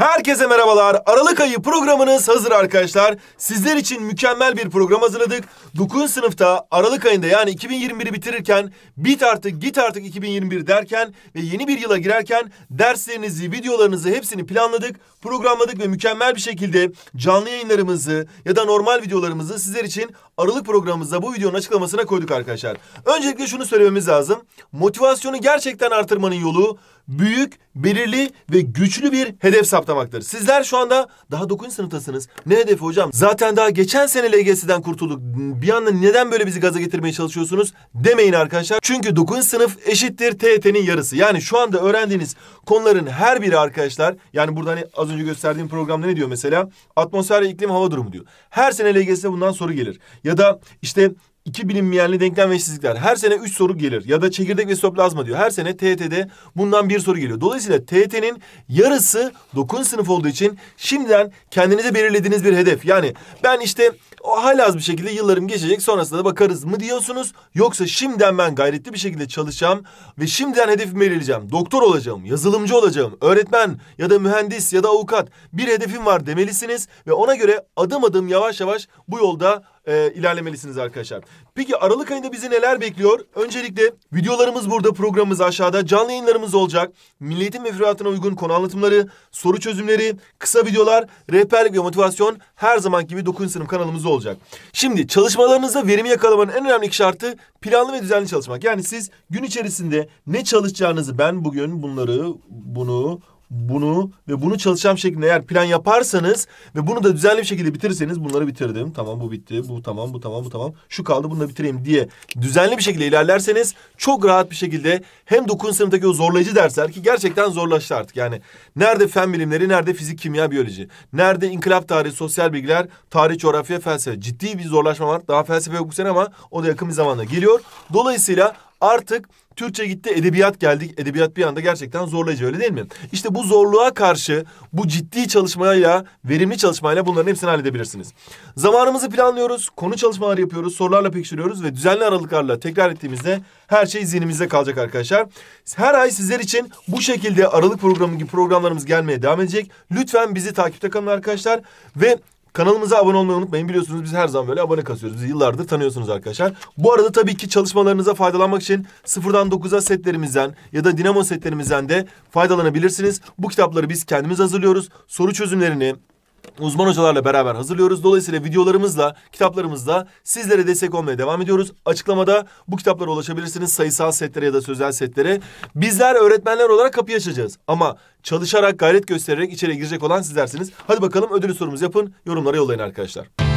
Herkese merhabalar. Aralık ayı programınız hazır arkadaşlar. Sizler için mükemmel bir program hazırladık. 9. sınıfta Aralık ayında yani 2021'i bitirirken bit artık git artık 2021 derken ve yeni bir yıla girerken derslerinizi, videolarınızı hepsini planladık, programladık ve mükemmel bir şekilde canlı yayınlarımızı ya da normal videolarımızı sizler için Aralık programımızda bu videonun açıklamasına koyduk arkadaşlar. Öncelikle şunu söylememiz lazım. Motivasyonu gerçekten artırmanın yolu büyük, belirli ve güçlü bir hedef saptamaktır. Sizler şu anda daha 9. sınıftasınız. Ne hedefi hocam? Zaten daha geçen sene LGS'den kurtulduk. Bir anda neden böyle bizi gaza getirmeye çalışıyorsunuz demeyin arkadaşlar. Çünkü 9. sınıf eşittir TET'nin yarısı. Yani şu anda öğrendiğiniz konuların her biri arkadaşlar. Yani burada hani az önce gösterdiğim programda ne diyor mesela? Atmosfer iklim hava durumu diyor. Her sene LGS'de bundan soru gelir. Ya da işte İki bilinmeyenli denklem ve eşsizlikler. Her sene üç soru gelir. Ya da çekirdek ve isoplazma diyor. Her sene TET'de bundan bir soru geliyor. Dolayısıyla TET'nin yarısı dokun sınıf olduğu için şimdiden kendinize belirlediğiniz bir hedef. Yani ben işte o hala bir şekilde yıllarım geçecek sonrasında da bakarız mı diyorsunuz? Yoksa şimdiden ben gayretli bir şekilde çalışacağım ve şimdiden hedefimi belirleyeceğim. Doktor olacağım, yazılımcı olacağım, öğretmen ya da mühendis ya da avukat bir hedefim var demelisiniz ve ona göre adım adım yavaş yavaş bu yolda e, ilerlemelisiniz arkadaşlar. Peki Aralık ayında bizi neler bekliyor? Öncelikle videolarımız burada, programımız aşağıda. Canlı yayınlarımız olacak. Milliyetin mevzuatına uygun konu anlatımları, soru çözümleri, kısa videolar, rehberlik ve motivasyon her zaman gibi 9. sınıf kanalımızda olacak. Şimdi çalışmalarınızda verimi yakalamanın en önemli şartı planlı ve düzenli çalışmak. Yani siz gün içerisinde ne çalışacağınızı ben bugün bunları bunu bunu ve bunu çalışacağım şekilde eğer plan yaparsanız ve bunu da düzenli bir şekilde bitirirseniz bunları bitirdim. Tamam bu bitti. Bu tamam, bu tamam, bu tamam. Şu kaldı bunu da bitireyim diye düzenli bir şekilde ilerlerseniz çok rahat bir şekilde hem 9. sınıftaki o zorlayıcı dersler ki gerçekten zorlaştı artık. Yani nerede fen bilimleri, nerede fizik, kimya, biyoloji, nerede inkılap tarihi, sosyal bilgiler, tarih, coğrafya, felsefe. Ciddi bir zorlaşma var. Daha felsefe yok bu sene ama o da yakın bir zamanda geliyor. Dolayısıyla Artık Türkçe gitti, edebiyat geldi. Edebiyat bir anda gerçekten zorlayıcı öyle değil mi? İşte bu zorluğa karşı bu ciddi çalışmayla, verimli çalışmayla bunların hepsini halledebilirsiniz. Zamanımızı planlıyoruz, konu çalışmaları yapıyoruz, sorularla pekiştiriyoruz ve düzenli aralıklarla tekrar ettiğimizde her şey zihnimizde kalacak arkadaşlar. Her ay sizler için bu şekilde aralık programı gibi programlarımız gelmeye devam edecek. Lütfen bizi takipte kalın arkadaşlar ve Kanalımıza abone olmayı unutmayın. Biliyorsunuz biz her zaman böyle abone kasıyoruz. Bizi yıllardır tanıyorsunuz arkadaşlar. Bu arada tabii ki çalışmalarınıza faydalanmak için sıfırdan 9'a setlerimizden ya da dinamo setlerimizden de faydalanabilirsiniz. Bu kitapları biz kendimiz hazırlıyoruz. Soru çözümlerini, uzman hocalarla beraber hazırlıyoruz. Dolayısıyla videolarımızla, kitaplarımızla sizlere destek olmaya devam ediyoruz. Açıklamada bu kitaplara ulaşabilirsiniz. Sayısal setlere ya da sözel setlere. Bizler öğretmenler olarak kapıyı açacağız. Ama çalışarak, gayret göstererek içeri girecek olan sizlersiniz. Hadi bakalım ödülü sorumuzu yapın. Yorumlara yollayın arkadaşlar.